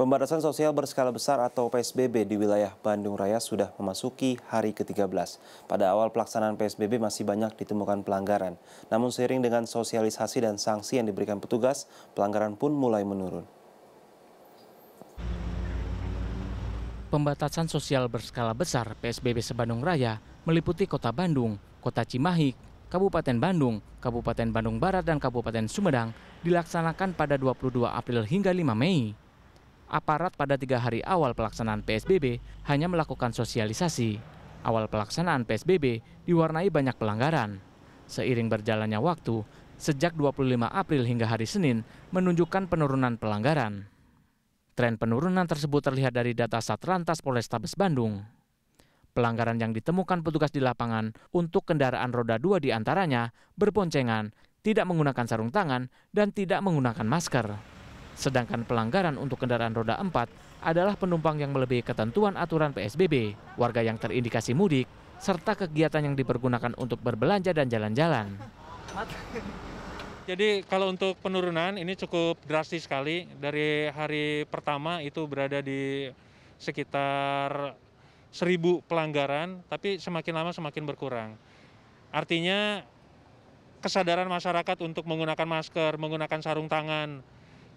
Pembatasan sosial berskala besar atau PSBB di wilayah Bandung Raya sudah memasuki hari ke-13. Pada awal pelaksanaan PSBB masih banyak ditemukan pelanggaran. Namun seiring dengan sosialisasi dan sanksi yang diberikan petugas, pelanggaran pun mulai menurun. Pembatasan sosial berskala besar PSBB se Bandung Raya meliputi Kota Bandung, Kota Cimahi, Kabupaten Bandung, Kabupaten Bandung Barat, dan Kabupaten Sumedang dilaksanakan pada 22 April hingga 5 Mei aparat pada tiga hari awal pelaksanaan PSBB hanya melakukan sosialisasi. Awal pelaksanaan PSBB diwarnai banyak pelanggaran. Seiring berjalannya waktu, sejak 25 April hingga hari Senin menunjukkan penurunan pelanggaran. Tren penurunan tersebut terlihat dari data Satlantas Polrestabes Bandung. Pelanggaran yang ditemukan petugas di lapangan untuk kendaraan roda dua diantaranya berboncengan, tidak menggunakan sarung tangan, dan tidak menggunakan masker. Sedangkan pelanggaran untuk kendaraan roda 4 adalah penumpang yang melebihi ketentuan aturan PSBB, warga yang terindikasi mudik, serta kegiatan yang dipergunakan untuk berbelanja dan jalan-jalan. Jadi kalau untuk penurunan ini cukup drastis sekali. Dari hari pertama itu berada di sekitar seribu pelanggaran, tapi semakin lama semakin berkurang. Artinya kesadaran masyarakat untuk menggunakan masker, menggunakan sarung tangan,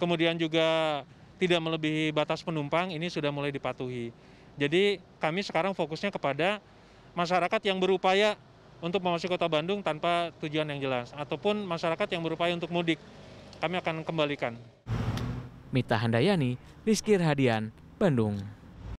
kemudian juga tidak melebihi batas penumpang ini sudah mulai dipatuhi. Jadi kami sekarang fokusnya kepada masyarakat yang berupaya untuk memasuki kota Bandung tanpa tujuan yang jelas, ataupun masyarakat yang berupaya untuk mudik. Kami akan kembalikan. Mita Handayani, Rizky Hadian, Bandung.